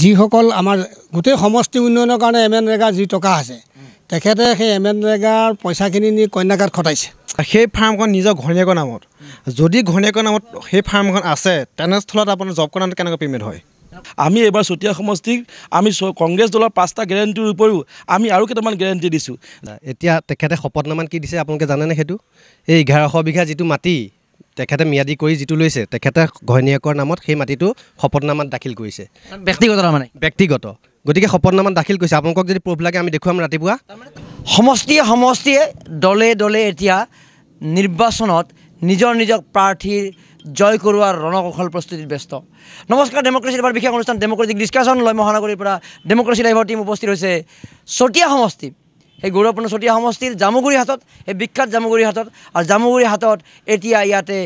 যিসকল আমাৰ গোটেই সমষ্টি উন্নয়নৰ কাৰণে এম এন ৰেগাৰ যি টকা আছে তেখেতে সেই এম এন ৰেগাৰ পইচাখিনি নি কন্যাকাত খটাইছে সেই ফাৰ্মখন নিজৰ ঘৈণীয়েকৰ নামত যদি ঘৈণীয়েকৰ নামত সেই ফাৰ্মখন আছে তেনেস্থলত আপোনাৰ জব কৰা কেনেকৈ পে'মেণ্ট হয় আমি এইবাৰ চতিয়া সমষ্টিক আমি কংগ্ৰেছ দলৰ পাঁচটা গেৰেণ্টিৰ উপৰিও আমি আৰু কেইটামান গেৰেণ্টি দিছোঁ এতিয়া তেখেতে শপতনামাত কি দিছে আপোনালোকে জানেনে সেইটো এই এঘাৰশ বিঘা যিটো মাটি তেখেতে ম্যাদি কৰি যিটো লৈছে তেখেতে ঘৈণীয়েকৰ নামত সেই মাটিটো শপতনামাত দাখিল কৰিছে ব্যক্তিগত মানে ব্যক্তিগত গতিকে শপতনামাত দাখিল কৰিছে আপোনালোকক যদি প্ৰুফ লাগে আমি দেখুৱাম ৰাতিপুৱা সমষ্টিয়ে সমষ্টিয়ে দলে দলে এতিয়া নিৰ্বাচনত নিজৰ নিজৰ প্ৰাৰ্থীৰ জয় কৰোৱাৰ ৰণকৌশল প্ৰস্তুতিত ব্যস্ত নমস্কাৰ ডেমক্ৰেচি লাইভৰ বিশেষ অনুষ্ঠান ডেমক্ৰেচিক ডিছকাশ্যন লয় মহানগৰীৰ পৰা ডেমক্ৰেচি লাইভৰ টীম উপস্থিত হৈছে চতিয়া সমষ্টি সেই গৌৰৱপূৰ্ণ চতিয়া সমষ্টিৰ জামুগুৰি হাতত সেই বিখ্যাত জামুগুৰি হাতত আৰু জামুগুৰি হাতত এতিয়া ইয়াতে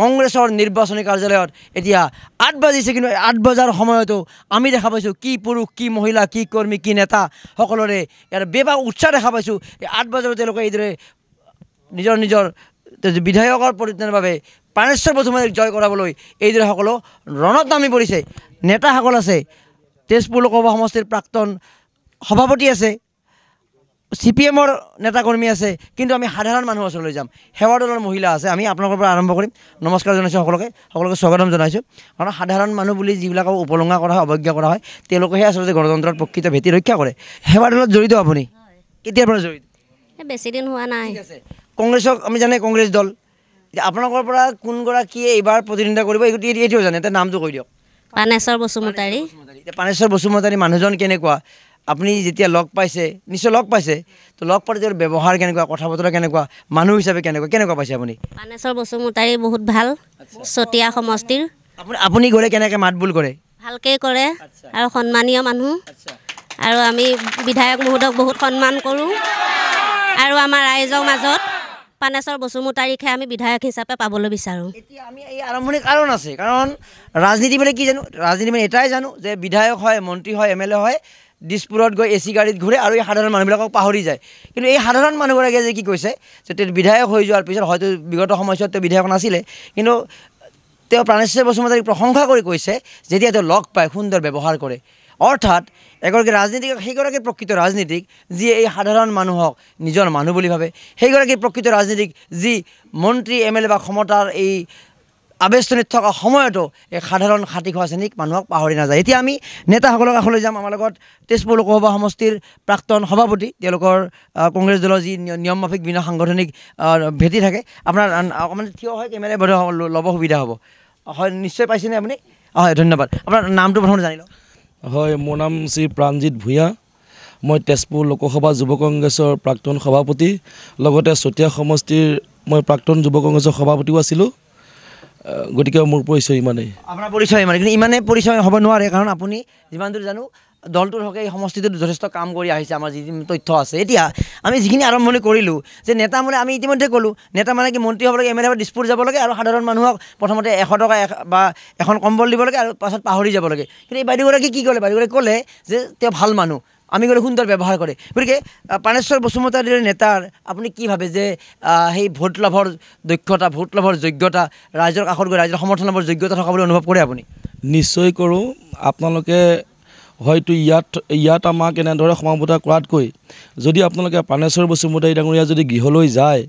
কংগ্ৰেছৰ নিৰ্বাচনী কাৰ্যালয়ত এতিয়া আঠ বাজিছে কিন্তু আঠ বজাৰ সময়তো আমি দেখা পাইছোঁ কি পুৰুষ কি মহিলা কি কৰ্মী কি নেতা সকলোৰে ইয়াৰ বেবা উৎসাহ দেখা পাইছোঁ এই আঠ বজাৰ তেওঁলোকে এইদৰে নিজৰ নিজৰ বিধায়কৰ পৰিত্ৰাণৰ বাবে প্ৰাণেশ্বৰ বসুমাৰীক জয় কৰাবলৈ এইদৰে সকলো ৰণত নামি পৰিছে নেতাসকল আছে তেজপুৰ লোকসভা সমষ্টিৰ প্ৰাক্তন সভাপতি আছে চি পি এমৰ নেতাকৰ্মী আছে কিন্তু আমি সাধাৰণ মানুহৰ ওচৰলৈ যাম সেৱা দলৰ মহিলা আছে আমি আপোনালোকৰ পৰা আৰম্ভ কৰিম নমস্কাৰ জনাইছোঁ সকলোকে সকলোকে স্বাগতম জনাইছোঁ কাৰণ সাধাৰণ মানুহ বুলি যিবিলাকক উপলংঘা কৰা হয় অৱজ্ঞা কৰা হয় তেওঁলোকেহে আচলতে গণতন্ত্ৰত প্ৰকৃত ভেটি ৰক্ষা কৰে সেৱা দলত জড়িত আপুনি কেতিয়াৰ পৰা জড়িত বেছিদিন হোৱা নাই কংগ্ৰেছক আমি জানে কংগ্ৰেছ দল আপোনালোকৰ পৰা কোনগৰাকীয়ে এইবাৰ প্ৰতিদ্বন্দ্বিতা কৰিব এইটো জানে নামটো কৈ দিয়ক পানেশ্বৰ বসুমতাৰী পানেশ্বৰ বসুমতাৰী মানুহজন কেনেকুৱা আপুনি যেতিয়া লগ পাইছে নিশ্চয় লগ পাইছে তো লগ পাই তেওঁৰ ব্যৱহাৰ কেনেকুৱা কথা বতৰা কেনেকুৱা মানুহ হিচাপে কেনেকুৱা কেনেকুৱা পাইছে আপুনি মানেশ্বৰ বসুমতাৰী বহুত ভাল চতিয়া সমষ্টিৰ আপুনি আপুনি গ'লে কেনেকৈ মাত বোল কৰে ভালকৈ কৰে আৰু সন্মানীয় মানুহ আৰু আমি বিধায়ক মহোদয়ক বহুত সন্মান কৰোঁ আৰু আমাৰ ৰাইজৰ মাজত পানেশ্বৰ বসুমতাৰীকহে আমি বিধায়ক হিচাপে পাবলৈ বিচাৰোঁ এতিয়া আমি এই আৰম্ভণি কাৰণ আছে কাৰণ ৰাজনীতি মানে কি জানো ৰাজনীতি মানে এটাই জানো যে বিধায়ক হয় মন্ত্ৰী হয় এম এল এ হয় দিছপুৰত গৈ এ চি গাড়ীত ঘূৰে আৰু এই সাধাৰণ মানুহবিলাকক পাহৰি যায় কিন্তু এই সাধাৰণ মানুহগৰাকীয়ে যে কি কৈছে যে তেওঁ বিধায়ক হৈ যোৱাৰ পিছত হয়তো বিগত সময়ছোৱাত তেওঁ বিধায়ক নাছিলে কিন্তু তেওঁ প্ৰাণেশ্বৰ বসুমতাৰীক প্ৰশংসা কৰি কৈছে যেতিয়া তেওঁ লগ পায় সুন্দৰ ব্যৱহাৰ কৰে অৰ্থাৎ এগৰাকী ৰাজনীতিক সেইগৰাকী প্ৰকৃত ৰাজনীতিক যিয়ে এই সাধাৰণ মানুহক নিজৰ মানুহ বুলি ভাবে সেইগৰাকী প্ৰকৃত ৰাজনীতিক যি মন্ত্ৰী এম এল এ বা ক্ষমতাৰ এই আৱেষ্টনীত থকা সময়তো এই সাধাৰণ সাতিশোৱা শ্ৰেণীক মানুহক পাহৰি নাযায় এতিয়া আমি নেতাসকলৰ কাষলৈ যাম আমাৰ লগত তেজপুৰ লোকসভা সমষ্টিৰ প্ৰাক্তন সভাপতি তেওঁলোকৰ কংগ্ৰেছ দলৰ যি নিয়ম মাফিক বিভিন্ন সাংগঠনিক ভেটি থাকে আপোনাৰ অকণমান থিয় হয় কেমেৰে বোধ ল'ব সুবিধা হ'ব হয় নিশ্চয় পাইছেনে আপুনি হয় ধন্যবাদ আপোনাৰ নামটো প্ৰথমে জানিলোঁ হয় মোৰ নাম শ্ৰী প্ৰাণজিৎ ভূঞা মই তেজপুৰ লোকসভা যুৱ কংগ্ৰেছৰ প্ৰাক্তন সভাপতি লগতে চতিয়া সমষ্টিৰ মই প্ৰাক্তন যুৱ কংগ্ৰেছৰ সভাপতিও আছিলোঁ গতিকে মোৰ পৰিচয় ইমানেই আপোনাৰ পৰিচয় ইমানেই কিন্তু ইমানেই পৰিচয় হ'ব নোৱাৰে কাৰণ আপুনি যিমান দূৰ জানো দলটোৰ হকে এই সমষ্টিটোত যথেষ্ট কাম কৰি আহিছে আমাৰ যি তথ্য আছে এতিয়া আমি যিখিনি আৰম্ভণি কৰিলোঁ যে নেতা মানে আমি ইতিমধ্যে ক'লোঁ নেতা মানে কি মন্ত্ৰী হ'ব লাগে এম এল এ দিছপুৰ যাব লাগে আৰু সাধাৰণ মানুহক প্ৰথমতে এশ টকা বা এখন কম্বল দিব লাগে আৰু পাছত পাহৰি যাব লাগে কিন্তু এই বাইদেউগৰাকী কি ক'লে বাইদেউগৰাকী ক'লে যে তেওঁ ভাল মানুহ আমি গ'লে সুন্দৰ ব্যৱহাৰ কৰে গতিকে প্ৰাণেশ্বৰ বসুমতাৰীৰ নেতাৰ আপুনি কি ভাবে যে সেই ভোট লাভৰ দক্ষতা ভোট লাভৰ যোগ্যতা ৰাইজৰ কাষত গৈ ৰাইজৰ সমৰ্থন লাভৰ যোগ্যতা থকা বুলি অনুভৱ কৰে আপুনি নিশ্চয় কৰোঁ আপোনালোকে হয়তো ইয়াত ইয়াত আমাক এনেদৰে সমাবতা কৰাতকৈ যদি আপোনালোকে প্ৰাণেশ্বৰ বসুমতাৰী ডাঙৰীয়া যদি গৃহলৈ যায়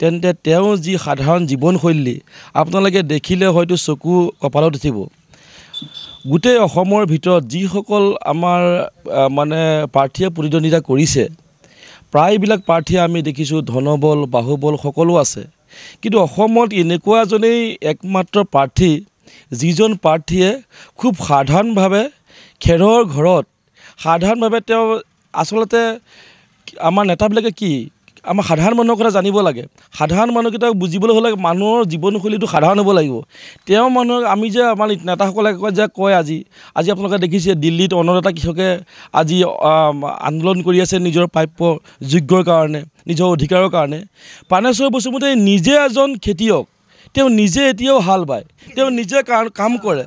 তেন্তে তেওঁৰ যি সাধাৰণ জীৱনশৈলী আপোনালোকে দেখিলে হয়তো চকু কপালত উঠিব গোটেই অসমৰ ভিতৰত যিসকল আমাৰ মানে প্ৰাৰ্থীয়ে প্ৰতিদ্বন্দ্বিতা কৰিছে প্ৰায়বিলাক প্ৰাৰ্থীয়ে আমি দেখিছোঁ ধনবল বাহুবল সকলো আছে কিন্তু অসমত এনেকুৱা এজনেই একমাত্ৰ প্ৰাৰ্থী যিজন প্ৰাৰ্থীয়ে খুব সাধাৰণভাৱে খেৰৰ ঘৰত সাধাৰণভাৱে তেওঁ আচলতে আমাৰ নেতাবিলাকে কি আমাৰ সাধাৰণ মানুহৰ কথা জানিব লাগে সাধাৰণ মানুহকেইটাক বুজিবলৈ হ'লে মানুহৰ জীৱনশৈলীটো সাধাৰণ হ'ব লাগিব তেওঁ মানুহক আমি যে আমাৰ নেতাসকলে যে কয় আজি আজি আপোনালোকে দেখিছে দিল্লীত অন্নদাতা কৃষকে আজি আন্দোলন কৰি আছে নিজৰ প্ৰাপ্য যোগ্যৰ কাৰণে নিজৰ অধিকাৰৰ কাৰণে প্ৰাণেশ্বৰ বসুমতাৰী নিজে এজন খেতিয়ক তেওঁ নিজে এতিয়াও হাল বায় তেওঁ নিজে কাম কৰে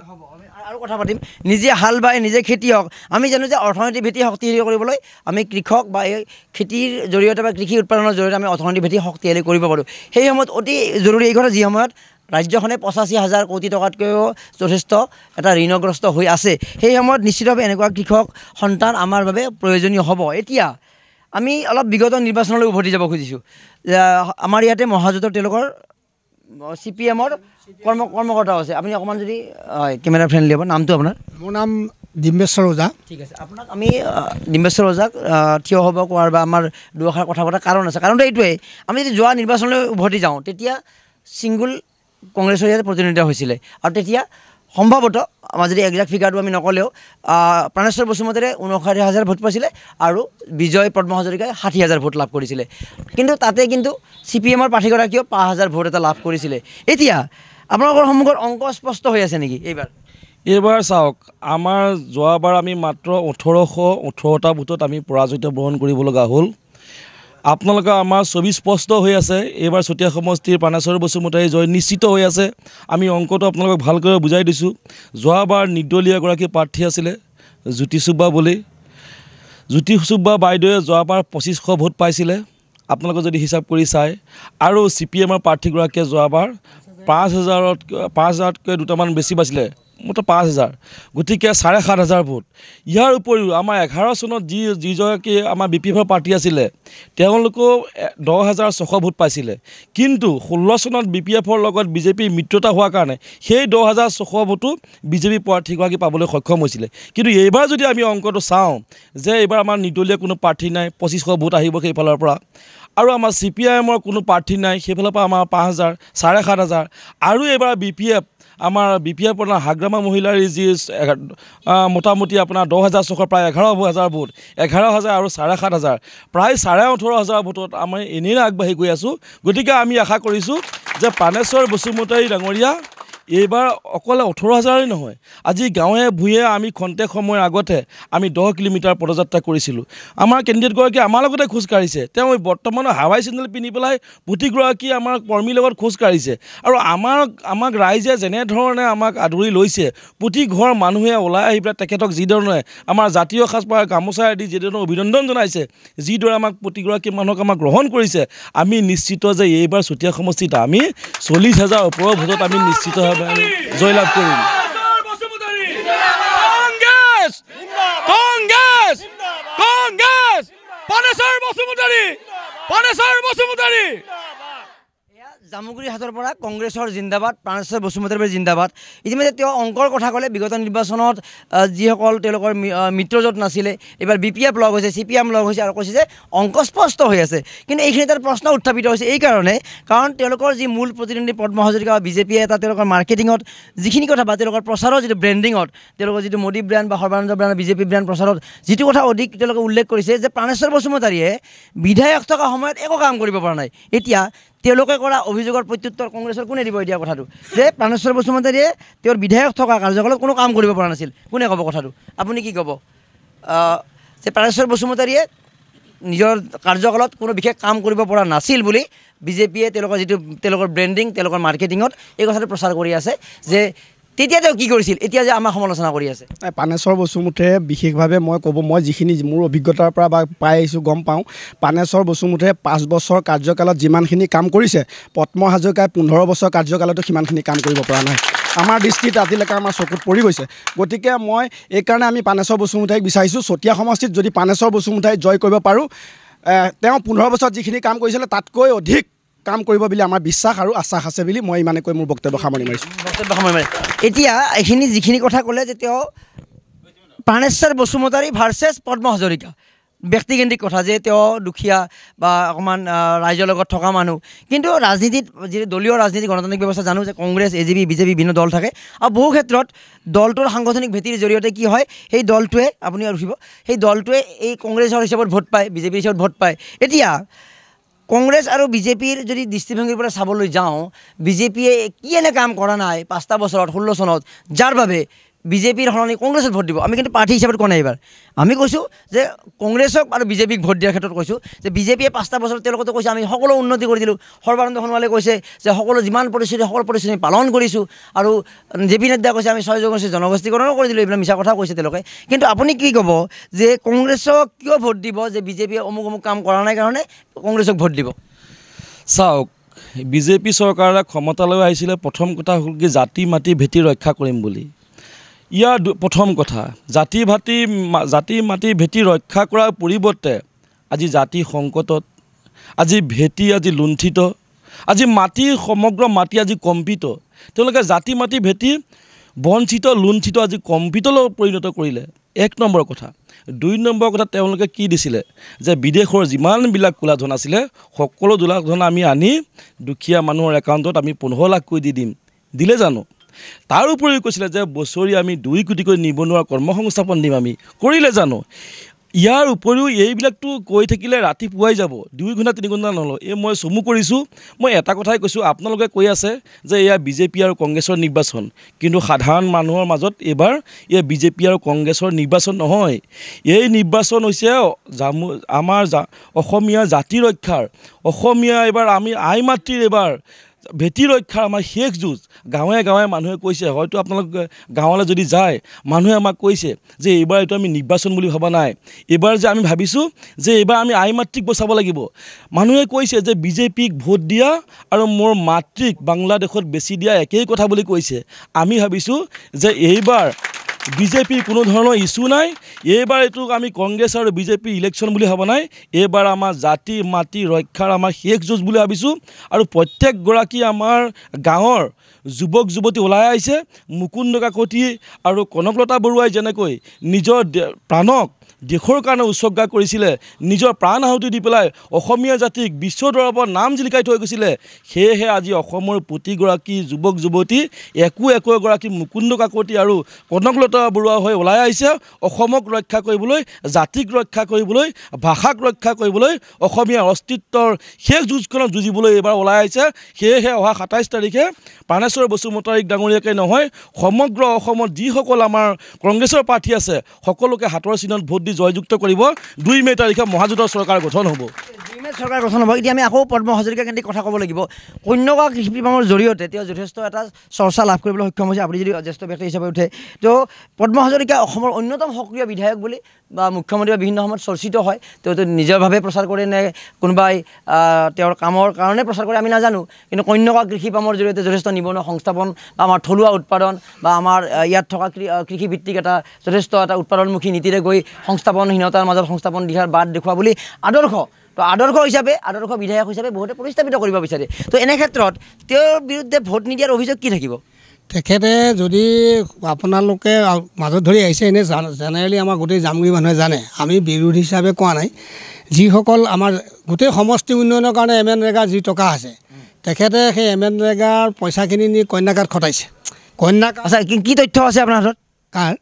আৰু কথা পাতিম নিজে হাল বাই নিজে খেতি হওক আমি জানো যে অৰ্থনৈতিক ভেটি শক্তিশালী কৰিবলৈ আমি কৃষক বা এই খেতিৰ জৰিয়তে বা কৃষি উৎপাদনৰ জৰিয়তে আমি অৰ্থনৈতিক ভেটি শক্তিশালী কৰিব পাৰোঁ সেই সময়ত অতি জৰুৰী এই কথা যি সময়ত ৰাজ্যখনে পঁচাশী হাজাৰ কোটি টকাতকৈও যথেষ্ট এটা ঋণগ্ৰস্ত হৈ আছে সেই সময়ত নিশ্চিতভাৱে এনেকুৱা কৃষক সন্তান আমাৰ বাবে প্ৰয়োজনীয় হ'ব এতিয়া আমি অলপ বিগত নিৰ্বাচনলৈ উভতি যাব খুজিছোঁ আমাৰ ইয়াতে মহাজোঁটৰ তেওঁলোকৰ চি পি এমৰ কৰ্ম কৰ্মকৰ্তাও আছে আপুনি অকণমান যদি হয় কেমেৰা ফ্ৰেণ্ডলি হ'ব নামটো আপোনাৰ মোৰ নাম ডিম্বেশ্বৰ ওজা ঠিক আছে আপোনাক আমি ডিম্বেশ্বৰ ওজাক থিয় হ'ব কোৱাৰ বা আমাৰ দুআষাৰ কথা পতাৰ কাৰণ আছে কাৰণটো এইটোৱেই আমি যদি যোৱা নিৰ্বাচনলৈ উভতি যাওঁ তেতিয়া ছিংগুল কংগ্ৰেছৰ ইয়াতে প্ৰতিনিধিত্ব হৈছিলে আৰু তেতিয়া সম্ভৱতঃ আমাৰ যদি একজেক্ট ফিগাৰটো আমি নক'লেও প্ৰাণেশ্বৰ বসুমতীৰে ঊনষাঠি হাজাৰ ভোট পাইছিলে আৰু বিজয় পদ্ম হাজৰিকাই ষাঠি হাজাৰ ভোট লাভ কৰিছিলে কিন্তু তাতে কিন্তু চি পি এমৰ প্ৰাৰ্থীগৰাকীয়েও পাঁচ হাজাৰ ভোট এটা লাভ কৰিছিলে এতিয়া আপোনালোকৰ সন্মুখত অংক স্পষ্ট হৈ আছে নেকি এইবাৰ এইবাৰ চাওক আমাৰ যোৱাবাৰ আমি মাত্ৰ ওঠৰশ ওঠৰটা ভোটত আমি পৰাজিত বহন কৰিব লগা হ'ল আপোনালোকৰ আমাৰ ছবি স্পষ্ট হৈ আছে এইবাৰ চতিয়া সমষ্টিৰ প্ৰাণেশ্বৰ বসুমতাৰী জয় নিশ্চিত হৈ আছে আমি অংকটো আপোনালোকক ভালকৈ বুজাই দিছোঁ যোৱাবাৰ নিৰ্দলীয় এগৰাকী প্ৰাৰ্থী আছিলে জ্যোতি চুব্বা বুলি জ্যোতি চুব্বা বাইদেৱে যোৱাবাৰ পঁচিছশ ভোট পাইছিলে আপোনালোকে যদি হিচাপ কৰি চায় আৰু চি পি এমৰ প্ৰাৰ্থীগৰাকীয়ে যোৱাবাৰ পাঁচ হাজাৰতকৈ পাঁচ হাজাৰতকৈ দুটামান বেছি বাছিলে মোৰতো পাঁচ হাজাৰ গতিকে চাৰে সাত হাজাৰ ভোট ইয়াৰ উপৰিও আমাৰ এঘাৰ চনত যি যিগৰাকী আমাৰ বি পি এফৰ পাৰ্টি আছিলে তেওঁলোকেও দহ হাজাৰ ছশ ভোট পাইছিলে কিন্তু ষোল্ল চনত বি পি এফৰ লগত বিজেপিৰ মিত্ৰতা হোৱাৰ কাৰণে সেই দহ হাজাৰ ছশ ভোটো বিজেপি প্ৰাৰ্থীগৰাকী পাবলৈ সক্ষম হৈছিলে কিন্তু এইবাৰ যদি আমি অংকটো চাওঁ যে এইবাৰ আমাৰ নিৰ্দলীয় কোনো প্ৰাৰ্থী নাই পঁচিছশ ভোট আহিব সেইফালৰ পৰা আৰু আমাৰ চি পি আই এমৰ কোনো প্ৰাৰ্থী নাই সেইফালৰ পৰা আমাৰ পাঁচ হাজাৰ চাৰে সাত হাজাৰ আৰু এইবাৰ বি পি এফ আমাৰ বি পি এফ আপোনাৰ হাগ্ৰামা মহিলাৰ যি মোটামুটি আপোনাৰ দহ হাজাৰ ছশ প্ৰায় এঘাৰ হাজাৰ ভোট এঘাৰ হাজাৰ আৰু চাৰে সাত হাজাৰ প্ৰায় চাৰে ওঠৰ হাজাৰ ভোটত আমি এনেই আগবাঢ়ি গৈ আছোঁ গতিকে আমি আশা কৰিছোঁ যে পানেশ্বৰ বসুমতাৰী ডাঙৰীয়া এইবাৰ অকলে ওঠৰ হাজাৰেই নহয় আজি গাঁৱে ভূঞে আমি খন্তেক সময়ৰ আগতে আমি দহ কিলোমিটাৰ পদযাত্ৰা কৰিছিলোঁ আমাৰ কেণ্ডিডেটগৰাকী আমাৰ লগতে খোজ কাঢ়িছে তেওঁ বৰ্তমানৰ হাৱাই চেণ্ডেল পিন্ধি পেলাই পুথিগৰাকী আমাৰ কৰ্মীৰ লগত খোজ কাঢ়িছে আৰু আমাক আমাক ৰাইজে যেনেধৰণে আমাক আদৰি লৈছে পুথি ঘৰ মানুহে ওলাই আহি পেলাই তেখেতক যিধৰণে আমাৰ জাতীয় সাজপাৰ গামোচা আদি যিধৰণে অভিনন্দন জনাইছে যিদৰে আমাক প্ৰতিগৰাকী মানুহক আমাক গ্ৰহণ কৰিছে আমি নিশ্চিত যে এইবাৰ চুতীয়া সমষ্টিত আমি চল্লিছ হাজাৰ ওপৰৰ ভোটত আমি নিশ্চিতভাৱে জয়লাভ করুন কংগ্রেস কংগ্রেস কংগ্রেস পানেশ্বর বসুমতারী পানেশ্বর বসুমতারী জামুগুৰি হাতৰ পৰা কংগ্ৰেছৰ জিন্দাবাদ প্ৰাণেশ্বৰ বসুমতাৰীৰ জিন্দাবাদ ইতিমধ্যে তেওঁ অংকৰ কথা ক'লে বিগত নিৰ্বাচনত যিসকল তেওঁলোকৰ মিত্ৰজোঁট নাছিলে এইবাৰ বি পি এফ লগ হৈছে চি পি এম লগ হৈছে আৰু কৈছে যে অংক স্পষ্ট হৈ আছে কিন্তু এইখিনি তাৰ প্ৰশ্ন উত্থাপিত হৈছে এইকাৰণে কাৰণ তেওঁলোকৰ যি মূল প্ৰতিদ্বন্দ্বী পদ্ম হাজৰিকা বা বিজেপিয়ে এটা তেওঁলোকৰ মাৰ্কেটিঙত যিখিনি কথা বা তেওঁলোকৰ প্ৰচাৰৰ যিটো ব্ৰেণ্ডিঙত তেওঁলোকৰ যিটো মোদী ব্ৰেণ্ড বা সৰ্বানন্দ ব্ৰেণ্ড বিজেপি ব্ৰেণ্ড প্ৰচাৰত যিটো কথা অধিক তেওঁলোকে উল্লেখ কৰিছে যে প্ৰাণেশ্বৰ বসুমতাৰীয়ে বিধায়ক থকা সময়ত একো কাম কৰিব পৰা নাই এতিয়া তেওঁলোকে কৰা অভিযোগৰ প্ৰত্যুত্তৰ কংগ্ৰেছৰ কোনে দিব এতিয়া কথাটো যে প্ৰাণেশ্বৰ বসুমতাৰীয়ে তেওঁৰ বিধায়ক থকা কাৰ্যকালত কোনো কাম কৰিব পৰা নাছিল কোনে ক'ব কথাটো আপুনি কি ক'ব যে প্ৰাণেশ্বৰ বসুমতাৰীয়ে নিজৰ কাৰ্যকালত কোনো বিশেষ কাম কৰিব পৰা নাছিল বুলি বিজেপিয়ে তেওঁলোকৰ যিটো তেওঁলোকৰ ব্ৰেণ্ডিং তেওঁলোকৰ মাৰ্কেটিঙত এই কথাটো প্ৰচাৰ কৰি আছে যে তেতিয়া তেওঁ কি কৰিছিল এতিয়া যে আমাৰ সমালোচনা কৰি আছে পানেশ্বৰ বসুমুঠে বিশেষভাৱে মই ক'ব মই যিখিনি মোৰ অভিজ্ঞতাৰ পৰা বা পাই আহিছোঁ গম পাওঁ পানেশ্বৰ বসুমুঠে পাঁচ বছৰ কাৰ্যকালত যিমানখিনি কাম কৰিছে পদ্ম হাজৰিকাই পোন্ধৰ বছৰ কাৰ্যকালতো সিমানখিনি কাম কৰিব পৰা নাই আমাৰ দৃষ্টিত আজিলৈকে আমাৰ চকুত পৰি গৈছে গতিকে মই এইকাৰণে আমি পানেশ্বৰ বসুমুঠাইক বিচাৰিছোঁ চতিয়া সমষ্টিত যদি পানেশ্বৰ বসুমুঠাই জয় কৰিব পাৰোঁ তেওঁ পোন্ধৰ বছৰত যিখিনি কাম কৰিছিলে তাতকৈ অধিক কাম কৰিব বুলি আমাৰ বিশ্বাস আৰু আশ্বাস আছে বুলি মই ইমানে কৈ মোৰ বক্তব্য সামৰি মাৰিছোঁ এতিয়া এইখিনি যিখিনি কথা ক'লে যে তেওঁ প্ৰাণেশ্বৰ বসুমতাৰী ভাৰ্চেছ পদ্ম হাজৰিকা ব্যক্তিকেন্দ্ৰিক কথা যে তেওঁ দুখীয়া বা অকণমান ৰাইজৰ লগত থকা মানুহ কিন্তু ৰাজনীতিত যি দলীয় ৰাজনীতি গণতান্ত্ৰিক ব্যৱস্থা জানো যে Congress A J P BJP বিভিন্ন দল থাকে আৰু বহু ক্ষেত্ৰত দলটোৰ সাংগঠনিক ভেটিৰ জৰিয়তে কি হয় সেই দলটোৱে আপুনি ৰখিব সেই দলটোৱে এই কংগ্ৰেছৰ হিচাপত ভোট পায় বিজেপিৰ হিচাপত ভোট পায় এতিয়া কংগ্ৰেছ আৰু বিজেপিৰ যদি দৃষ্টিভংগীৰ পৰা চাবলৈ যাওঁ বিজেপিয়ে কি এনে কাম কৰা নাই পাঁচটা বছৰত ষোল্ল চনত যাৰ বাবে বিজেপিৰ সলনি কংগ্ৰেছত ভোট দিব আমি কিন্তু প্ৰাৰ্থী হিচাপে কোৱা নাই এইবাৰ আমি কৈছোঁ যে কংগ্ৰেছক আৰু বিজেপিক ভোট দিয়াৰ ক্ষেত্ৰত কৈছোঁ যে বিজেপিয়ে পাঁচটা বছৰত তেওঁলোকতো কৈছে আমি সকলো উন্নতি কৰি দিলোঁ সৰ্বানন্দ সোণোৱালে কৈছে যে সকলো যিমান পৰিস্থিতি সকলো পৰিস্থিতি পালন কৰিছোঁ আৰু জে পি নাড্ডা কৈছে আমি ছয় কৈছে জনগোষ্ঠীকৰণো কৰি দিলোঁ এইবিলাক মিছা কথা কৈছে তেওঁলোকে কিন্তু আপুনি কি ক'ব যে কংগ্ৰেছক কিয় ভোট দিব যে বিজেপিয়ে অমুক অমুক কাম কৰা নাই কাৰণে কংগ্ৰেছক ভোট দিব চাওক বিজেপি চৰকাৰে ক্ষমতালৈ আহিছিলে প্ৰথম কথা হ'ল কি জাতি মাটি ভেটি ৰক্ষা কৰিম বুলি ইয়াৰ প্ৰথম কথা জাতি ভাতি জাতি মাটি ভেটি ৰক্ষা কৰাৰ পৰিৱৰ্তে আজি জাতি সংকটত আজি ভেটি আজি লুণ্ঠিত আজি মাটি সমগ্ৰ মাটি আজি কম্পিত তেওঁলোকে জাতি মাটি ভেটি বঞ্চিত লুণ্ঠিত আজি কম্পিতলৈ পৰিণত কৰিলে এক নম্বৰ কথা দুই নম্বৰ কথা তেওঁলোকে কি দিছিলে যে বিদেশৰ যিমানবিলাক ধন আছিলে সকলো দোলা ধন আমি আনি দুখীয়া মানুহৰ একাউণ্টত আমি পোন্ধৰ লাখকৈ দি দিম দিলে জানো তাৰ উপৰিও কৈছিলে যে বছৰি আমি দুই কোটিকৈ নিবনুৱা কৰ্ম সংস্থাপন দিম আমি কৰিলে জানো ইয়াৰ উপৰিও এইবিলাকতো কৈ থাকিলে ৰাতি পুৱাই যাব দুই ঘণ্টা তিনি ঘণ্টা নহ'লেও এই মই চমু কৰিছোঁ মই এটা কথাই কৈছোঁ আপোনালোকে কৈ আছে যে এয়া বিজেপি আৰু কংগ্ৰেছৰ নিৰ্বাচন কিন্তু সাধাৰণ মানুহৰ মাজত এইবাৰ এয়া বিজেপি আৰু কংগ্ৰেছৰ নিৰ্বাচন নহয় এই নিৰ্বাচন হৈছে জামু আমাৰ অসমীয়া জাতি ৰক্ষাৰ অসমীয়া এইবাৰ আমি আই মাতৃৰ এইবাৰ ভেটি ৰক্ষাৰ আমাৰ শেষ যুঁজ গাঁৱে গাঁৱে মানুহে কৈছে হয়তো আপোনালোকে গাঁৱলৈ যদি যায় মানুহে আমাক কৈছে যে এইবাৰ এইটো আমি নিৰ্বাচন বুলি ভবা নাই এইবাৰ যে আমি ভাবিছোঁ যে এইবাৰ আমি আই মাতৃক বচাব লাগিব মানুহে কৈছে যে বিজেপিক ভোট দিয়া আৰু মোৰ মাতৃক বাংলাদেশত বেছি দিয়া একেই কথা বুলি কৈছে আমি ভাবিছোঁ যে এইবাৰ বিজেপিৰ কোনো ধৰণৰ ইছ্যু নাই এইবাৰ এইটো আমি কংগ্ৰেছ আৰু বিজেপি ইলেকশ্যন বুলি ভাবা নাই এইবাৰ আমাৰ জাতি মাটি ৰক্ষাৰ আমাৰ শেষ যুঁজ বুলি ভাবিছোঁ আৰু প্ৰত্যেকগৰাকী আমাৰ গাঁৱৰ যুৱক যুৱতী ওলাই আহিছে মুকুন্দ কাকতি আৰু কনকলতা বৰুৱাই যেনেকৈ নিজৰ প্ৰাণক দেশৰ কাৰণে উচৰ্গা কৰিছিলে নিজৰ প্ৰাণ আহুতি দি পেলাই অসমীয়া জাতিক বিশ্ব দৰবাৰত নাম জিলিকাই থৈ গৈছিলে সেয়েহে আজি অসমৰ প্ৰতিগৰাকী যুৱক যুৱতী একো একো এগৰাকী মুকুন্দ কাকতি আৰু কনকলতা বৰুৱা হৈ ওলাই আহিছে অসমক ৰক্ষা কৰিবলৈ জাতিক ৰক্ষা কৰিবলৈ ভাষাক ৰক্ষা কৰিবলৈ অসমীয়াৰ অস্তিত্বৰ শেষ যুঁজখনত যুঁজিবলৈ এইবাৰ ওলাই আহিছে সেয়েহে অহা সাতাইছ তাৰিখে প্ৰাণেশ্বৰ বসুমতাৰীক ডাঙৰীয়াকৈ নহয় সমগ্ৰ অসমত যিসকল আমাৰ কংগ্ৰেছৰ প্ৰাৰ্থী আছে সকলোকে হাতৰ চিনত ভোট দি জয়যুক্ত কৰিব দুই মে তাৰিখে মহাজোঁটৰ চৰকাৰ গঠন হ'ব এনে চৰকাৰ গঠন হ'ব এতিয়া আমি আকৌ পদ্ম হাজৰিকা কেন্দ্ৰিক কথা ক'ব লাগিব কন্যকা কৃষি পামৰ জৰিয়তে তেওঁ যথেষ্ট এটা চৰ্চা লাভ কৰিবলৈ সক্ষম হৈছে আপুনি যদি জ্যেষ্ঠ ব্যক্তি হিচাপে উঠে তো পদ্ম হাজৰিকা অসমৰ অন্যতম সক্ৰিয় বিধায়ক বুলি বা মুখ্যমন্ত্ৰী বা বিভিন্ন সময়ত চৰ্চিত হয় তেওঁ নিজৰভাৱে প্ৰচাৰ কৰে নে কোনোবাই তেওঁৰ কামৰ কাৰণে প্ৰচাৰ কৰে আমি নাজানো কিন্তু কন্যাকা কৃষি পামৰ জৰিয়তে যথেষ্ট নিবনুৱা সংস্থাপন বা আমাৰ থলুৱা উৎপাদন বা আমাৰ ইয়াত থকা কৃষিভিত্তিক এটা যথেষ্ট এটা উৎপাদনমুখী নীতিৰে গৈ সংস্থাপনহীনতাৰ মাজত সংস্থাপন দিহাৰ বাট দেখুওৱা বুলি আদৰ্শ তো আদৰ্শ হিচাপে আদৰ্শ বিধায়ক হিচাপে বহুতে প্ৰতিস্থাপিত কৰিব বিচাৰে তো এনে ক্ষেত্ৰত তেওঁৰ বিৰুদ্ধে ভোট নিদিয়াৰ অভিযোগ কি থাকিব তেখেতে যদি আপোনালোকে মাজত ধৰি আহিছে এনেই জেনেৰেলি আমাৰ গোটেই জামগুৰি মানুহে জানে আমি বিৰোধী হিচাপে কোৱা নাই যিসকল আমাৰ গোটেই সমষ্টি উন্নয়নৰ কাৰণে এম এন ৰেগাৰ যি টকা আছে তেখেতে সেই এম এন ৰেগাৰ পইচাখিনি নি কন্যাকাত খটাইছে কন্যাক আচ্ছা কি তথ্য আছে আপোনাৰ হাতত কাৰ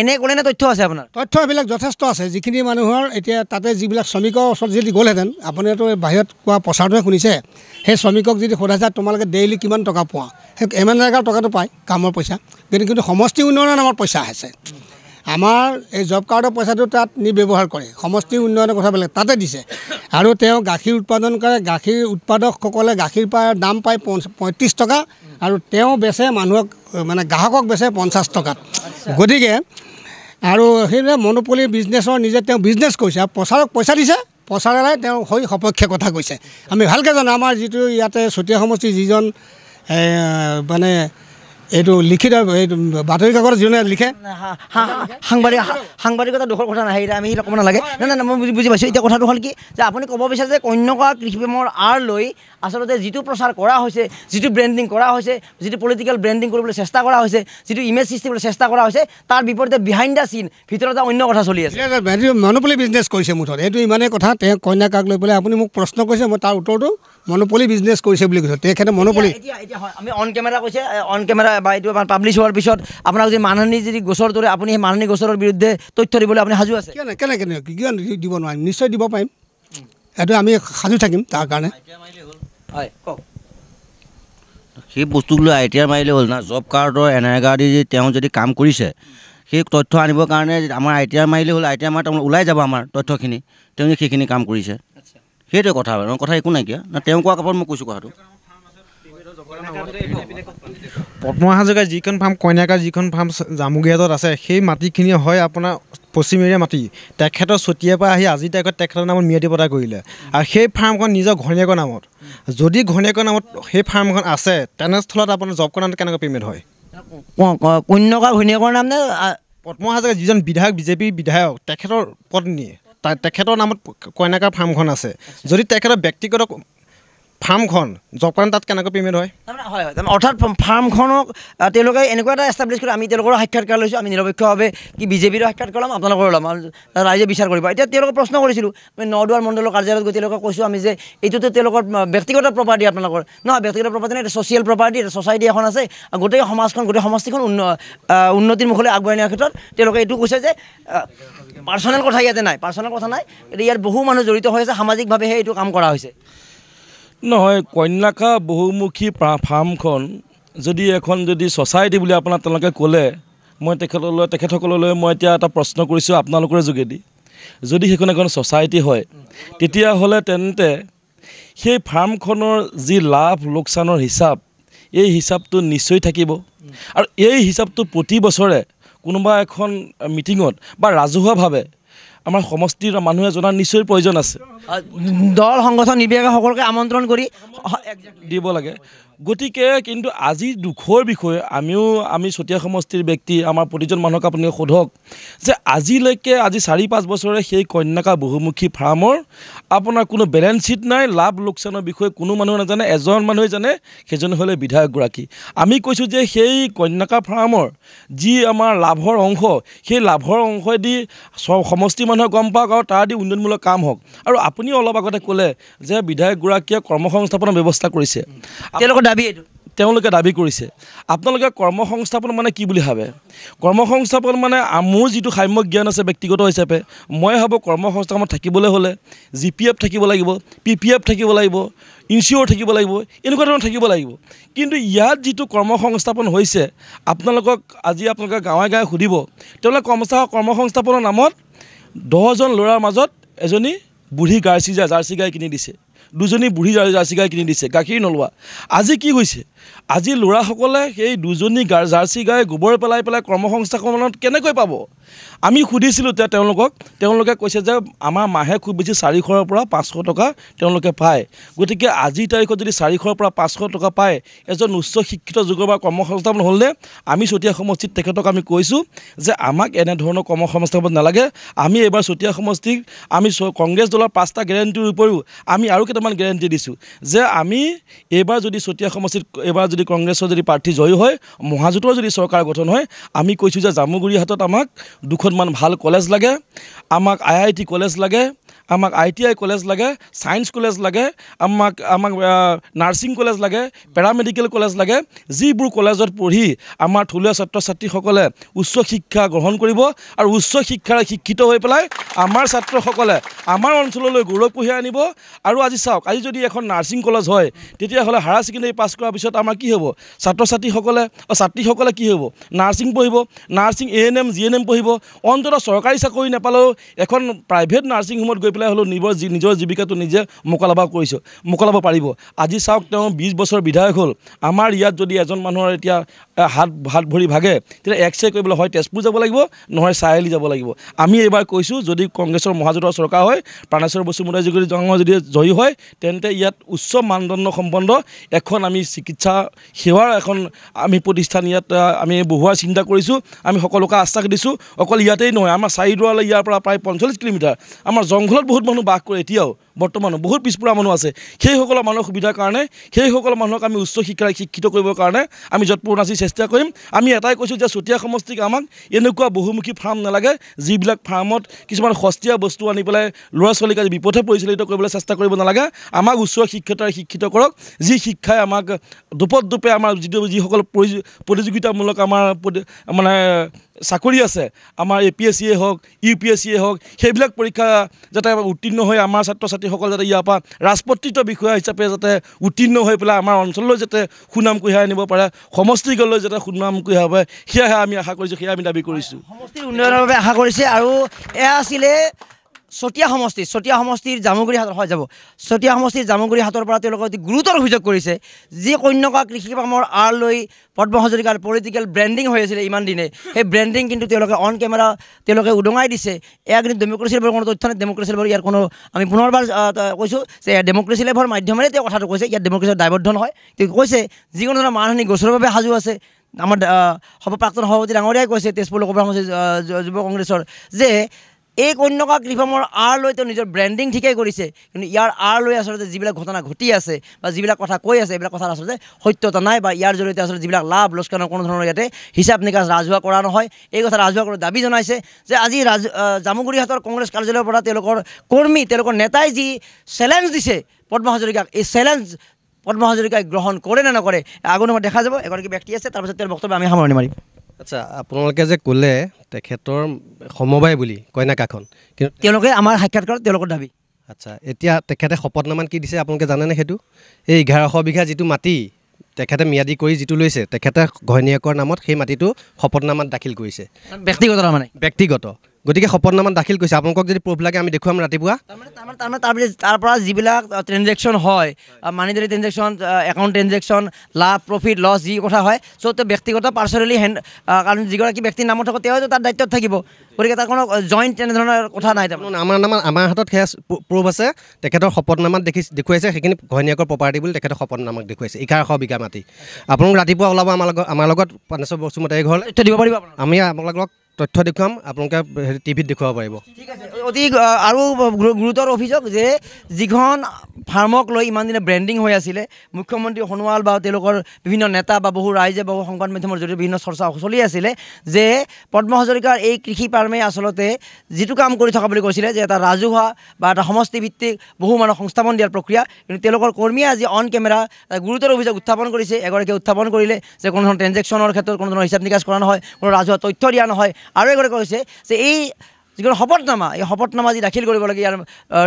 এনে কোনে তথ্য আছে আপোনাৰ তথ্যবিলাক যথেষ্ট আছে যিখিনি মানুহৰ এতিয়া তাতে যিবিলাক শ্ৰমিকৰ ওচৰত যদি গ'লহেঁতেন আপুনিতো বাহিৰত কোৱা প্ৰচাৰটোহে শুনিছে সেই শ্ৰমিকক যদি সোধা যায় তোমালোকে ডেইলি কিমান টকা পোৱা সেই এম জেগাৰ টকাটো পায় কামৰ পইচা কিন্তু কিন্তু সমষ্টি উন্নয়নৰ নামত পইচা আহিছে আমাৰ এই জব কাৰ্ডৰ পইচাটো তাত নি ব্যৱহাৰ কৰে সমষ্টি উন্নয়নৰ কথা বেলেগ তাতে দিছে আৰু তেওঁ গাখীৰ উৎপাদন কৰে গাখীৰ উৎপাদকসকলে গাখীৰ পায় দাম পায় পঁয়ত্ৰিছ টকা আৰু তেওঁ বেচে মানুহক মানে গ্ৰাহকক বেচে পঞ্চাছ টকাত গতিকে আৰু সেইদৰে মনোপলি বিজনেছৰ নিজে তেওঁ বিজনেছ কৰিছে আৰু প্ৰচাৰক পইচা দিছে প্ৰচাৰেৰে তেওঁ হৈ সপক্ষে কথা কৈছে আমি ভালকৈ জানো আমাৰ যিটো ইয়াতে চতিয়া সমষ্টিৰ যিজন মানে এইটো লিখিত এইটো বাতৰি কাকত যোনে লিখে সাংবাদিক সাংবাদিকতা দুখৰ কথা নাহে আমি ৰকম নালাগে নাই নাই মই বুজি পাইছোঁ এতিয়া কথাটো হ'ল কি যে আপুনি ক'ব বিচাৰে যে কন্যকা কৃষিপ্ৰেমৰ আঁৰ লৈ আচলতে যিটো প্ৰচাৰ কৰা হৈছে যিটো ব্ৰেণ্ডিং কৰা হৈছে যিটো পলিটিকেল ব্ৰেণ্ডিং কৰিবলৈ চেষ্টা কৰা হৈছে যিটো ইমেজ সৃষ্টি কৰিবলৈ চেষ্টা কৰা হৈছে তাৰ বিপৰীতে বিহাইণ্ড দ্য চিন ভিতৰত অন্য কথা চলি আছে মানুহ বুলি বিজনেছ কৰিছে মুঠত এইটো ইমানেই কথা তেওঁ কন্যাকাক লৈ পেলাই আপুনি মোক প্ৰশ্ন কৰিছে মই তাৰ উত্তৰটো মনোপলি বিজনেছ কৰিছে বুলি কৈছে তেখেতে মনোপলি আমি অন কেমেৰা কৈছে অন কেমেৰা বা এইটো আমাৰ পাব্লিছ হোৱাৰ পিছত আপোনাক যদি মাননী যদি গোচৰ দৰে আপুনি সেই মাননী গোচৰৰ বিৰুদ্ধে তথ্য দিবলৈ আপুনি সাজু আছে কেনেকৈ কেনেকৈ কিয় দিব নোৱাৰিম নিশ্চয় দিব পাৰিম সেইটো আমি সাজু থাকিম তাৰ কাৰণে সেই বস্তুক লৈ আই টি আৰ মাৰিলে হ'ল না জব কাৰ্ডৰ এন আই কাৰ্ড দি তেওঁ যদি কাম কৰিছে সেই তথ্য আনিবৰ কাৰণে আমাৰ আই টি আৰ মাৰিলে হ'ল আই টি আৰ মাৰ ওলাই যাব আমাৰ তথ্যখিনি তেওঁ যদি সেইখিনি কাম কৰিছে সেইটোৱে কথা আৰু কথা একো নাইকিয়া না তেওঁ কোৱা কাপত মই কৈছোঁ কথাটো পদ্মা হাজৰিকা যিখন ফাৰ্ম কইনাকা যিখন ফাৰ্ম জামুগীয়াজত আছে সেই মাটিখিনি হয় আপোনাৰ পশ্চিম এৰিয়া মাটি তেখেতৰ ছটিয়াৰ পৰা আহি আজিৰ তাৰিখত তেখেতৰ নামত ম্যাদি পতা কৰিলে আৰু সেই ফাৰ্মখন নিজৰ ঘৈণীয়েকৰ নামত যদি ঘৈণীয়েকৰ নামত সেই ফাৰ্মখন আছে তেনেস্থলত আপোনাৰ জব কৰা কেনেকৈ পে'মেণ্ট হয় কন্যকা ঘৈণীয়েকৰ নাম নে পদ্মা হাজৰিকা যিজন বিধায়ক বিজেপিৰ বিধায়ক তেখেতৰ পত্নীয়ে তেখেতৰ নামত কইনাকাৰ ফাৰ্মখন আছে যদি তেখেতৰ ব্যক্তিগত ফাৰ্মখন জপান তাত কেনেকৈ পেমেণ্ট হয় হয় হয় অৰ্থাৎ ফাৰ্মখনক তেওঁলোকে এনেকুৱা এটা এষ্টাব্লিছ কৰি আমি তেওঁলোকৰ সাক্ষাৎকাৰ লৈছোঁ আমি নিৰপেক্ষভাৱে কি বিজেপিৰো সাক্ষাৎকাৰ ল'ম আপোনালোকৰ ল'ম ৰাইজে বিচাৰ কৰিব এতিয়া তেওঁলোকক প্ৰশ্ন কৰিছিলোঁ আমি নদুৱাৰ মণ্ডলৰ কাৰ্যালয়ত গৈ তেওঁলোকক কৈছোঁ আমি যে এইটোতো তেওঁলোকৰ ব্যক্তিগত প্ৰপাৰ্টি আপোনালোকৰ নহয় ব্যক্তিগত প্ৰপাৰ্টি এটা ছ'চিয়েল প্ৰপাৰ্টি এটা ছ'চাইটি এখন আছে আৰু গোটেই সমাজখন গোটেই সমষ্টিখন উন্ন উন্নতিৰ মুখলৈ আগবঢ়াই নিয়াৰ ক্ষেত্ৰত তেওঁলোকে এইটো কৈছে যে পাৰ্চনেল কথা ইয়াতে নাই পাৰ্চনেল কথা নাই ইয়াত বহু মানুহ জড়িত হৈ আছে সামাজিকভাৱেহে এইটো কাম কৰা হৈছে নহয় কন্যাকা বহুমুখী ফাৰ্মখন যদি এখন যদি ছ'চাইটি বুলি আপোনাৰ তেওঁলোকে ক'লে মই তেখেতলৈ তেখেতসকললৈ মই এতিয়া এটা প্ৰশ্ন কৰিছোঁ আপোনালোকৰে যোগেদি যদি সেইখন এখন ছ'চাইটি হয় তেতিয়াহ'লে তেন্তে সেই ফাৰ্মখনৰ যি লাভ লোকচানৰ হিচাপ এই হিচাপটো নিশ্চয় থাকিব আৰু এই হিচাপটো প্ৰতি বছৰে কোনোবা এখন মিটিঙত বা ৰাজহুৱাভাৱে আমাৰ সমষ্টিৰ মানুহে জনাৰ নিশ্চয় প্ৰয়োজন আছে দল সংগঠন নিৰ্বিভাগে সকলোকে আমন্ত্ৰণ কৰি দিব লাগে গতিকে কিন্তু আজি দুখৰ বিষয়ে আমিও আমি চতিয়া সমষ্টিৰ ব্যক্তি আমাৰ প্ৰতিজন মানুহক আপুনি সোধক যে আজিলৈকে আজি চাৰি পাঁচ বছৰে সেই কন্যাকা বহুমুখী ফাৰ্মৰ আপোনাৰ কোনো বেলেঞ্চ শ্বিট নাই লাভ লোকচানৰ বিষয়ে কোনো মানুহ নাজানে এজন মানুহে জানে সেইজন হ'লে বিধায়কগৰাকী আমি কৈছোঁ যে সেই কন্যাকা ফাৰ্মৰ যি আমাৰ লাভৰ অংশ সেই লাভৰ অংশই দি সমষ্টি মানুহ মানুহে গম পাওক আৰু তাৰ দি উন্নয়নমূলক কাম হওক আৰু আপুনিও অলপ আগতে ক'লে যে বিধায়কগৰাকীয়ে কৰ্ম সংস্থাপনৰ ব্যৱস্থা কৰিছে তেওঁলোকৰ দাবী এইটো তেওঁলোকে দাবী কৰিছে আপোনালোকে কৰ্ম সংস্থাপন মানে কি বুলি ভাবে কৰ্ম সংস্থাপন মানে মোৰ যিটো সাম্যক জ্ঞান আছে ব্যক্তিগত হিচাপে মই ভাবোঁ কৰ্ম কৰ্মসংস্থাপনত থাকিবলৈ হ'লে জি পি এফ থাকিব লাগিব পি পি এফ থাকিব লাগিব ইঞ্চিয়'ৰ থাকিব লাগিব এনেকুৱা ধৰণৰ থাকিব লাগিব কিন্তু ইয়াত যিটো কৰ্ম সংস্থাপন হৈছে আপোনালোকক আজি আপোনালোকে গাঁৱে গাঁৱে সুধিব তেওঁলোকে কৰ্ম সংস্থাপনৰ নামত দহজন ল'ৰাৰ মাজত এজনী বুঢ়ী গাৰ্চি জাৰ্চি গাই কিনি দিছে দুজনী বুঢ়ী জাৰ্চি গাই কিনি দিছে গাখীৰ নোলোৱা আজি কি হৈছে আজি ল'ৰাসকলে সেই দুজনী গা জাৰ্চি গাই গোবৰ পেলাই পেলাই কৰ্মসংস্থাপনত কেনেকৈ পাব আমি সুধিছিলোঁ তেওঁলোকক তেওঁলোকে কৈছে যে আমাৰ মাহে খুব বেছি চাৰিশৰ পৰা পাঁচশ টকা তেওঁলোকে পায় গতিকে আজিৰ তাৰিখত যদি চাৰিশৰ পৰা পাঁচশ টকা পায় এজন উচ্চ শিক্ষিত যুগৰ বা কৰ্মসংস্থাপন হ'লনে আমি চতিয়া সমষ্টিত তেখেতক আমি কৈছোঁ যে আমাক এনেধৰণৰ কৰ্মসংস্থাপন নালাগে আমি এইবাৰ চতিয়া সমষ্টিক আমি কংগ্ৰেছ দলৰ পাঁচটা গেৰেণ্টিৰ উপৰিও আমি আৰু কেইটামান গেৰেণ্টি দিছোঁ যে আমি এইবাৰ যদি চতিয়া সমষ্টিত এবাৰ যদি কংগ্ৰেছৰ যদি প্ৰাৰ্থী জয়ী হয় মহাজোঁটৰ যদি চৰকাৰ গঠন হয় আমি কৈছোঁ যে জামুগুৰি হাতত আমাক দুখনমান ভাল কলেজ লাগে আমাক আই আই টি কলেজ লাগে আমাক আই টি আই কলেজ লাগে ছায়েন্স কলেজ লাগে আমাক আমাক নাৰ্ছিং কলেজ লাগে পেৰামেডিকেল কলেজ লাগে যিবোৰ কলেজত পঢ়ি আমাৰ থলুৱা ছাত্ৰ ছাত্ৰীসকলে উচ্চ শিক্ষা গ্ৰহণ কৰিব আৰু উচ্চ শিক্ষাৰে শিক্ষিত হৈ পেলাই আমাৰ ছাত্ৰসকলে আমাৰ অঞ্চললৈ গৌৰৱ কঢ়িয়াই আনিব আৰু আজি চাওক আজি যদি এখন নাৰ্ছিং কলেজ হয় তেতিয়াহ'লে হায়াৰ ছেকেণ্ডেৰী পাছ কৰাৰ পিছত আমাৰ কি হ'ব ছাত্ৰ ছাত্ৰীসকলে ছাত্ৰীসকলে কি হ'ব নাৰ্ছিং পঢ়িব nursing A N M G N M পঢ়িব অন্ততঃ চৰকাৰী চাকৰি নেপালেও এখন প্ৰাইভেট নাৰ্ছিং হোমত গৈ পেলাই পেলাই হ'লেও নিজৰ জী নিজৰ জীৱিকাটো নিজে মোকলাব কৰিছে মোকলাব পাৰিব আজি চাওক তেওঁ বিছ বছৰ বিধায়ক হ'ল আমাৰ ইয়াত যদি এজন মানুহৰ এতিয়া হাত হাত ভৰি ভাগে তেতিয়া এক্স ৰে কৰিবলৈ হয় তেজপুৰ যাব লাগিব নহয় চাৰিআলি যাব লাগিব আমি এইবাৰ কৈছোঁ যদি কংগ্ৰেছৰ মহাজোঁটৰ চৰকাৰ হয় প্ৰাণেশ্বৰ বসুমতাৰী যদি জংঘ যদি জয়ী হয় তেন্তে ইয়াত উচ্চ মানদণ্ড সম্পন্ন এখন আমি চিকিৎসা সেৱাৰ এখন আমি প্ৰতিষ্ঠান ইয়াত আমি বহুৱাৰ চিন্তা কৰিছোঁ আমি সকলোকে আশ্বাস দিছোঁ অকল ইয়াতেই নহয় আমাৰ চাৰিদুৱালৈ ইয়াৰ পৰা প্ৰায় পঞ্চল্লিছ কিলোমিটাৰ আমাৰ জংঘলত বহুত মানুহ বাস কৰে এতিয়াও বৰ্তমানো বহুত পিছপৰা মানুহ আছে সেইসকলৰ মানুহৰ সুবিধাৰ কাৰণে সেইসকল মানুহক আমি উচ্চ শিক্ষাৰে শিক্ষিত কৰিবৰ কাৰণে আমি যৎপূৰ্ণ আছি চেষ্টা কৰিম আমি এটাই কৈছোঁ যে চতিয়া সমষ্টিক আমাক এনেকুৱা বহুমুখী ফাৰ্ম নালাগে যিবিলাক ফাৰ্মত কিছুমান সস্তীয়া বস্তু আনি পেলাই ল'ৰা ছোৱালীক আজি বিপথে পৰিচালিত কৰিবলৈ চেষ্টা কৰিব নালাগে আমাক উচ্চ শিক্ষাতাৰে শিক্ষিত কৰক যি শিক্ষাই আমাক দুপদ দুপে আমাৰ যিটো যিসকল প্ৰতিযোগিতামূলক আমাৰ মানে চাকৰি আছে আমাৰ এ পি এছ চিয়ে হওক ইউ পি এছ চিয়ে হওক সেইবিলাক পৰীক্ষা যাতে উত্তীৰ্ণ হৈ আমাৰ ছাত্ৰ ছাত্ৰীসকল যাতে ইয়াৰ পৰা ৰাজপত্ৰিত বিষয়া হিচাপে যাতে উত্তীৰ্ণ হৈ পেলাই আমাৰ অঞ্চললৈ যাতে সুনাম কঢ়িয়াই আনিব পাৰে সমষ্টিগলৈ যাতে সুনাম কঢ়িয়াব পাৰে সেয়াহে আমি আশা কৰিছোঁ সেয়া আমি দাবী কৰিছোঁ সমষ্টিৰ উন্নয়নৰ বাবে আশা কৰিছে আৰু এয়া আছিলে চতিয়া সমষ্টি চতিয়া সমষ্টিৰ জামুগুৰি হাটৰ হয় যাব চতিয়া সমষ্টিৰ জামুগুৰি হাতৰ পৰা তেওঁলোকে অতি গুৰুতৰ অভিযোগ কৰিছে যি কন্যকা কৃষি কামৰ আঁৰ লৈ পদ্ম হাজৰিকাৰ পলিটিকেল ব্ৰেণ্ডিং হৈ আছিলে ইমান দিনে সেই ব্ৰেণ্ডিং কিন্তু তেওঁলোকে অন কেমেৰা তেওঁলোকে উদঙাই দিছে এয়া কিন্তু ডেমক্ৰেচি লেভেলৰ কোনো তথ্য নাই ডেমক্ৰেচি লেভেলৰ ইয়াৰ কোনো আমি পুনৰবাৰ কৈছোঁ যে ডেমক্ৰেচি লেভেলৰ মাধ্যমেৰে তেওঁ কথাটো কৈছে ইয়াত ডেমক্ৰেচি দায়বদ্ধ নহয় তেওঁ কৈছে যিকোনো ধৰণৰ মানুহখিনি গোচৰৰ বাবে সাজু আছে আমাৰ সভা প্ৰাক্তন সভাপতি ডাঙৰীয়াই কৈছে তেজপুৰ লোকসভা সমষ্টি যুৱ কংগ্ৰেছৰ যে এই কন্যকা গৃহমৰ আঁৰ লৈ তেওঁ নিজৰ ব্ৰেণ্ডিং ঠিকেই কৰিছে কিন্তু ইয়াৰ আঁৰ লৈ আচলতে যিবিলাক ঘটনা ঘটি আছে বা যিবিলাক কথা কৈ আছে এইবিলাক কথাত আচলতে সত্যতা নাই বা ইয়াৰ জৰিয়তে আচলতে যিবিলাক লাভ লোকচানৰ কোনো ধৰণৰ ইয়াতে হিচাপ নিকাচ ৰাজহুৱা কৰা নহয় এই কথা ৰাজহুৱা কৰি দাবী জনাইছে যে আজি ৰাজ জামুগুৰিহাটৰ কংগ্ৰেছ কাৰ্যালয়ৰ পৰা তেওঁলোকৰ কৰ্মী তেওঁলোকৰ নেতাই যি চেলেঞ্জ দিছে পদ্ম হাজৰিকাক এই চেলেঞ্জ পদ্ম হাজৰিকাই গ্ৰহণ কৰে নে নকৰে আগৰ দেখা যাব এগৰাকী ব্যক্তি আছে তাৰপিছত তেওঁৰ বক্তব্য আমি সামৰণি মাৰিম আচ্ছা আপোনালোকে যে ক'লে তেখেতৰ সমবায় বুলি কইনাকাখন কিন্তু তেওঁলোকে আমাৰ সাক্ষাৎকাৰত তেওঁলোকৰ দাবী আচ্ছা এতিয়া তেখেতে শপতনামান কি দিছে আপোনালোকে জানেনে সেইটো এই এঘাৰশ বিঘা যিটো মাটি তেখেতে ম্যাদি কৰি যিটো লৈছে তেখেতে ঘৈণীয়েকৰ নামত সেই মাটিটো শপতনামাত দাখিল কৰিছে ব্যক্তিগত তাৰমানে ব্যক্তিগত গতিকে শপতনামাত দাখিল কৰিছে আপোনালোকক যদি প্ৰুফ লাগে আমি দেখুৱাম ৰাতিপুৱা তাৰমানে তাৰমানে তাৰ পৰা যিবিলাক ট্ৰেনজেকশ্যন হয় মানি ডেৰি ট্ৰেনজেকশ্যন একাউণ্ট ট্ৰেনজেকশ্যন লাভ প্ৰফিট লছ যি কথা হয় চ' তেওঁ ব্যক্তিগত পাৰ্চনেলি হেণ্ড কাৰণ যিগৰাকী ব্যক্তিৰ নামত থাকিব তেওঁ তাৰ দায়িত্বত থাকিব গতিকে তাৰ কোনো জইণ্ট তেনেধৰণৰ কথা নাই তাৰমানে আমাৰ নামত আমাৰ হাতত সেয়া প্ৰুফ আছে তেখেতৰ শপতনামাত দেখি দেখুৱাইছে সেইখিনি ঘৈণীয়েকৰ প্ৰপাৰ্টি বুলি তেখেতৰ শপতনামাক দেখুৱাইছে এঘাৰশ বিঘা মাটি আপোনালোক ৰাতিপুৱা ওলাব আমাৰ লগত আমাৰ লগত পানেশ্বৰ বস্তুমতে ঘৰলৈ দিব পাৰিব আমি আপোনালোকক তথ্য দেখুৱাম আপোনালোকে টিভিত দেখুৱাব পাৰিব ঠিক আছে অতি আৰু গুৰুতৰ অভিযোগ যে যিখন ফাৰ্মক লৈ ইমান দিনে ব্ৰেণ্ডিং হৈ আছিলে মুখ্যমন্ত্ৰী সোণোৱাল বা তেওঁলোকৰ বিভিন্ন নেতা বা বহু ৰাইজে বা সংবাদ মাধ্যমৰ জৰিয়তে বিভিন্ন চৰ্চা চলি আছিলে যে পদ্ম হাজৰিকাৰ এই কৃষি ফাৰ্মে আচলতে যিটো কাম কৰি থকা বুলি কৈছিলে যে এটা ৰাজহুৱা বা এটা সমষ্টিভিত্তিক বহু মানুহ সংস্থাপন দিয়াৰ প্ৰক্ৰিয়া কিন্তু তেওঁলোকৰ কৰ্মীয়ে আজি অন কেমেৰা গুৰুতৰ অভিযোগ উত্থাপন কৰিছে এগৰাকীয়ে উত্থাপন কৰিলে যে কোনো ধৰণৰ ট্ৰেঞ্জেকশ্যনৰ ক্ষেত্ৰত কোনো ধৰণৰ হিচাপ নিকাচ কৰা নহয় কোনো ৰাজহুৱা তথ্য দিয়া নহয় আৰু এগৰাকী কৈছে যে এই যিখন শপতনামা এই শপতনামা যি দাখিল কৰিব লাগে ইয়াৰ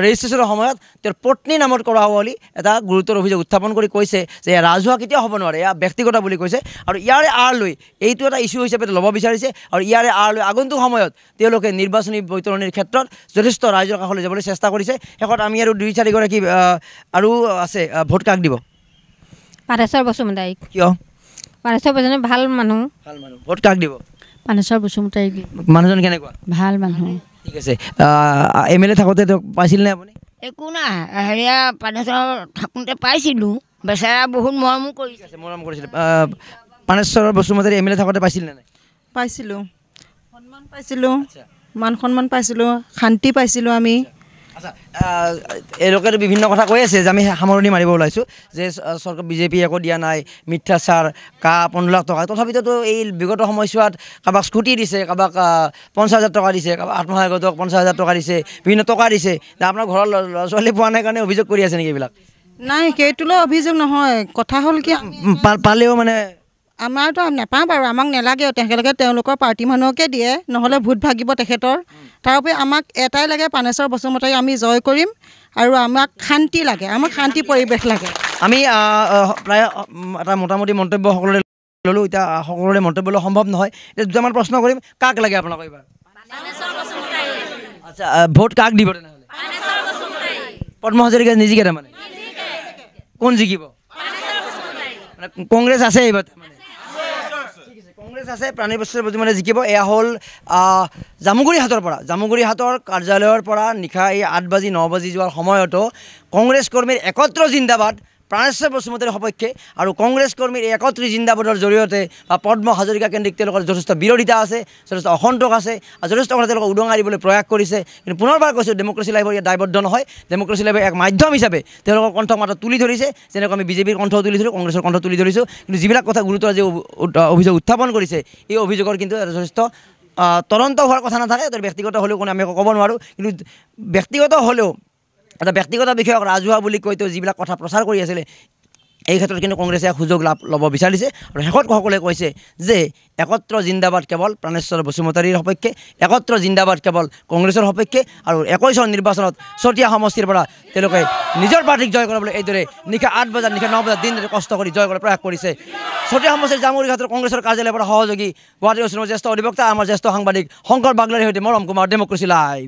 ৰেজিষ্ট্ৰেশ্যনৰ সময়ত তেওঁৰ পত্নীৰ নামত কৰা হ'ব বুলি এটা গুৰুতৰ অভিযোগ উত্থাপন কৰি কৈছে যে ৰাজহুৱা কেতিয়াও হ'ব নোৱাৰে এয়া ব্যক্তিগত বুলি কৈছে আৰু ইয়াৰে আঁৰ লৈ এইটো এটা ইছ্যু হিচাপে ল'ব বিচাৰিছে আৰু ইয়াৰে আঁৰ লৈ আগন্তুক সময়ত তেওঁলোকে নিৰ্বাচনী বৈতৰণীৰ ক্ষেত্ৰত যথেষ্ট ৰাইজৰ কাষলৈ যাবলৈ চেষ্টা কৰিছে শেষত আমি আৰু দুই চাৰিগৰাকী আৰু আছে ভোট কাক দিব পাৰেশ্বৰ বসুমদায়ক কিয় পাৰেশ্বৰ বসুমদায়ক ভাল মানুহ ভাল মানুহ ভোট কাক দিব পানেশ্বৰ বসুমতাৰী মানুহজন কেনেকুৱা ভাল মানুহ ঠিক আছে এম এল এ থাকোঁতে পাইছিলনে আপুনি একো নাই হেৰিয়া পানেশ্বৰ থাকোঁতে পাইছিলোঁ বেচেৰা বহুত মৰমো কৰিছে মৰম কৰিছিলে পানেশ্বৰৰ বসুমতাৰী এম এল এ থাকোঁতে পাইছিলনে পাইছিলোঁ সন্মান পাইছিলোঁ মান সন্মান পাইছিলোঁ শান্তি পাইছিলোঁ আমি এলোকেতো বিভিন্ন কথা কৈ আছে যে আমি সামৰণি মাৰিব ওলাইছোঁ যে চৰকাৰ বিজেপি একো দিয়া নাই চাৰ কা পোন্ধৰ লাখ টকা তথাপিতো এই বিগত সময়ছোৱাত কাৰোবাক স্কুটি দিছে কাৰোবাক পঞ্চাছ হাজাৰ টকা দিছে কাৰোবাক আত্মসহায়ক গোটক পঞ্চাছ হাজাৰ টকা দিছে বিভিন্ন টকা দিছে আপোনাৰ ঘৰৰ ল'ৰা ছোৱালী পোৱা নাই কাৰণে অভিযোগ কৰি আছে নেকি এইবিলাক নাই সেইটোলৈ অভিযোগ নহয় কথা হ'ল কি পালেও মানে আমাৰতো নাপাওঁ বাৰু আমাক নেলাগে তেখেতলোকে তেওঁলোকৰ পাৰ্টি মানুহকে দিয়ে নহ'লে ভোট ভাগিব তেখেতৰ তাৰ উপৰি আমাক এটাই লাগে পানেশ্বৰ বসুমতাৰী আমি জয় কৰিম আৰু আমাক শান্তি লাগে আমাক শান্তি পৰিৱেশ লাগে আমি প্ৰায় এটা মোটামুটি মন্তব্য সকলোৰে ল'লোঁ এতিয়া সকলোৰে মন্তব্য ল'লে সম্ভৱ নহয় এতিয়া দুটামান প্ৰশ্ন কৰিম কাক লাগে আপোনালোকৰ আচ্ছা ভোট কাক দিব পদ্ম হাজৰিকা নিজিকে তাৰমানে কোন জিকিব কংগ্ৰেছ আছে এইবাৰ কংগ্ৰেছ আছে প্ৰাণী বস্তুৰ প্ৰতিমানে জিকিব এয়া হ'ল জামুগুৰি হাতৰ পৰা জামুগুৰি হাতৰ কাৰ্যালয়ৰ পৰা নিশা এই আঠ বাজি ন বাজি যোৱাৰ সময়তো কংগ্ৰেছ কৰ্মীৰ একত্ৰ জিন্দাবাদ প্ৰাণেশ্বৰ বসুমতাৰীৰ সপক্ষে আৰু কংগ্ৰেছ কৰ্মীৰ একত্ৰিছ জিন্দাবাদৰ জৰিয়তে বা পদ্ম হাজৰিকা কেন্দ্ৰিক তেওঁলোকৰ যথেষ্ট বিৰোধিতা আছে যথেষ্ট অসন্তোষ আছে আৰু যথেষ্ট কথা তেওঁলোকক উদং দিবলৈ প্ৰয়াস কৰিছে কিন্তু পুনৰবাৰ কৈছোঁ ডেমক্ৰেচি লাইভৰ ইয়াত দায়বদ্ধ নহয় ডেমক্ৰেচি লাইভৰ এক মাধ্যম হিচাপে তেওঁলোকৰ কণ্ঠ মাত্ৰ তুলি ধৰিছে যেনেকৈ আমি বিজেপিৰ কণ্ঠ তুলি ধৰিছোঁ কংগ্ৰেছৰ কণ্ঠ তুলি ধৰিছোঁ কিন্তু যিবিলাক কথা গুৰুত্ব যে অভিযোগ উত্থাপন কৰিছে এই অভিযোগৰ কিন্তু যথেষ্ট তদন্ত হোৱাৰ কথা নাথাকে ব্যক্তিগত হ'লেও কোনো আমি একো ক'ব নোৱাৰোঁ কিন্তু ব্যক্তিগত হ'লেও এটা ব্যক্তিগত বিষয়ক ৰাজহুৱা বুলি কৈ তেওঁ যিবিলাক কথা প্ৰচাৰ কৰি আছিলে এই ক্ষেত্ৰত কিন্তু কংগ্ৰেছে সুযোগ লাভ ল'ব বিচাৰিছে আৰু শেষত সকলোৱে কৈছে যে একত্ৰ জিন্দাবাদ কেৱল প্ৰাণেশ্বৰ বসুমতাৰীৰ সপক্ষে একত্ৰ জিন্দাবাদ কেৱল কংগ্ৰেছৰ সপক্ষে আৰু একৈছৰ নিৰ্বাচনত চতিয়া সমষ্টিৰ পৰা তেওঁলোকে নিজৰ পাৰ্টীক জয় কৰিবলৈ এইদৰে নিশা আঠ বজাত নিশা ন বজাত দিন কষ্ট কৰি জয় কৰাৰ প্ৰয়াস কৰিছে চতিয়া সমষ্টিৰ জামুৰি ক্ষেত্ৰত কংগ্ৰেছৰ কাৰ্যালয়ৰ পৰা সহযোগী গুৱাহাটী অসমৰ জ্যেষ্ঠ অধিবক্তা আমাৰ জ্যেষ্ঠ সাংবাদিক শংকৰ বাগলাৰীৰ সৈতে মৰম কুমাৰ ডেমক্ৰেচি লাইভ